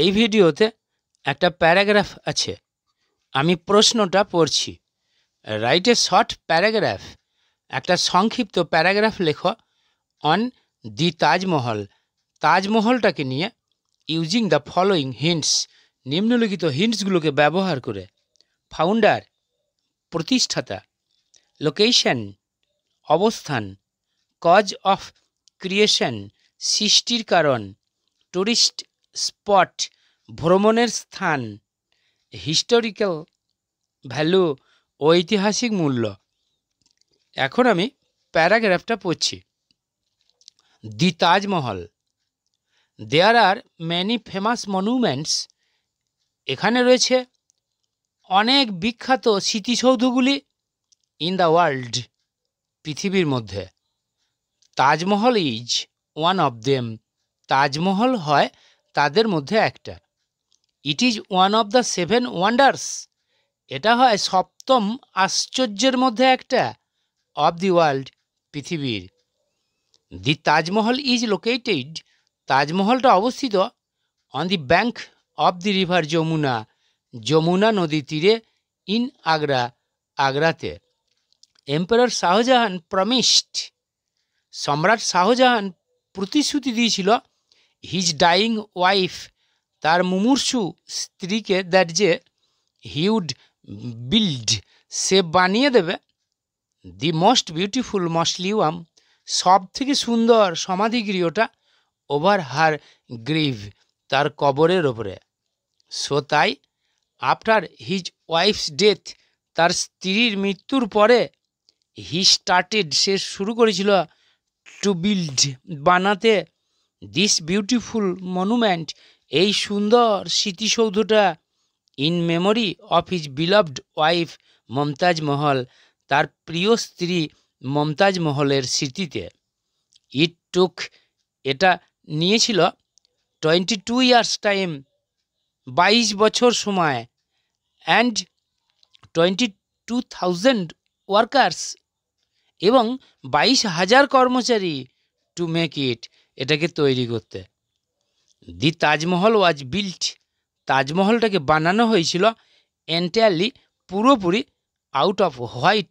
এই ভিডিওতে একটা প্যারাগ্রাফ আছে আমি প্রশ্নটা পড়ছি রাইট এ শর্ট প্যারাগ্রাফ একটা সংক্ষিপ্ত প্যারাগ্রাফ লেখ অন দি তাজমহল তাজমহলটাকে নিয়ে ইউজিং দ্য ফলোয়িং হিন্টস নিম্নলিখিত হিন্টসগুলোকে ব্যবহার করে ফাউন্ডার প্রতিষ্ঠাতা লোকেশন অবস্থান কজ অফ ক্রিয়েশন সৃষ্টির কারণ টুরিস্ট স্পট ভ্রমণের স্থান হিস্টোরিক্যাল ভ্যালু ঐতিহাসিক মূল্য এখন আমি প্যারাগ্রাফটা পড়ছি the Taj Mahal there are many famous monuments এখানে রয়েছে অনেক বিখ্যাত স্মৃতিসৌধগুলি ইন দ্য ওয়ার্ল্ড পৃথিবীর মধ্যে Taj Mahal is one of them Taj Mahal হয় তাদের মধ্যে একটা it is one of the seven wonders এটা হয় সপ্তম আশ্চর্যের মধ্যে একটা অব দি ওয়ার্ল্ড পৃথিবীর দি তাজমহল ইজ লোকেটেড তাজমহলটা অবস্থিত on the bank of the river Yamuna Yamuna নদী তীরে ইন আগ্রা আগ্রাতে এম্পেরর শাহজাহান প্রমিস্ট সম্রাট শাহজাহান প্রতিশ্রুতি দিয়েছিল হিজ ডাইং ওয়াইফ তার মুমূর্ষু স্ত্রীকে দ্যাট যে হিউড বিল্ড সে বানিয়ে দেবে দি মোস্ট বিউটিফুল মসলিউয়াম সব থেকে সুন্দর সমাধিগৃহটা ওভার হার গ্রিভ তার কবরের ওপরে সো তাই আফটার হিজ ওয়াইফস ডেথ তার স্ত্রীর মৃত্যুর পরে হি স্টার্টেড সে শুরু করেছিল টু বিল্ড বানাতে দিস বিউটিফুল মনুমেন্ট এই সুন্দর স্মৃতিসৌধটা in memory of his beloved wife Mumtaz Mahal তার প্রিয় স্ত্রী মমতাজ মহলের স্মৃতিতে ইট টুক এটা নিয়েছিল টোয়েন্টি টু ইয়ার্স টাইম বাইশ বছর সময় and twenty two thousand workers এবং বাইশ হাজার কর্মচারী টু মেক ইট এটাকে তৈরি করতে দি তাজমহল ওয়াজ বিল্ট তাজমহলটাকে বানানো হয়েছিল এন্টায়ারলি পুরোপুরি আউট অফ হোয়াইট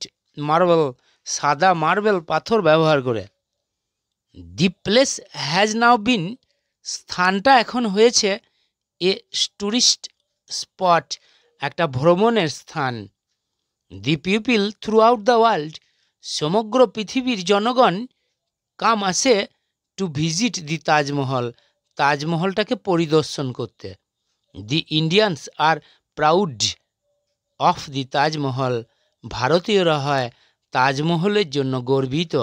মার্বেল সাদা মার্বেল পাথর ব্যবহার করে দি প্লেস হ্যাজ নাও বিন স্থানটা এখন হয়েছে এ টুরিস্ট স্পট একটা ভ্রমণের স্থান the people throughout the world সমগ্র পৃথিবীর জনগণ কাম আসে টু ভিজিট দি তাজমহল তাজমহলটাকে পরিদর্শন করতে the Indians are proud of the Taj Mahal ভারতীয়রা হয় তাজমহলের জন্য গর্বিত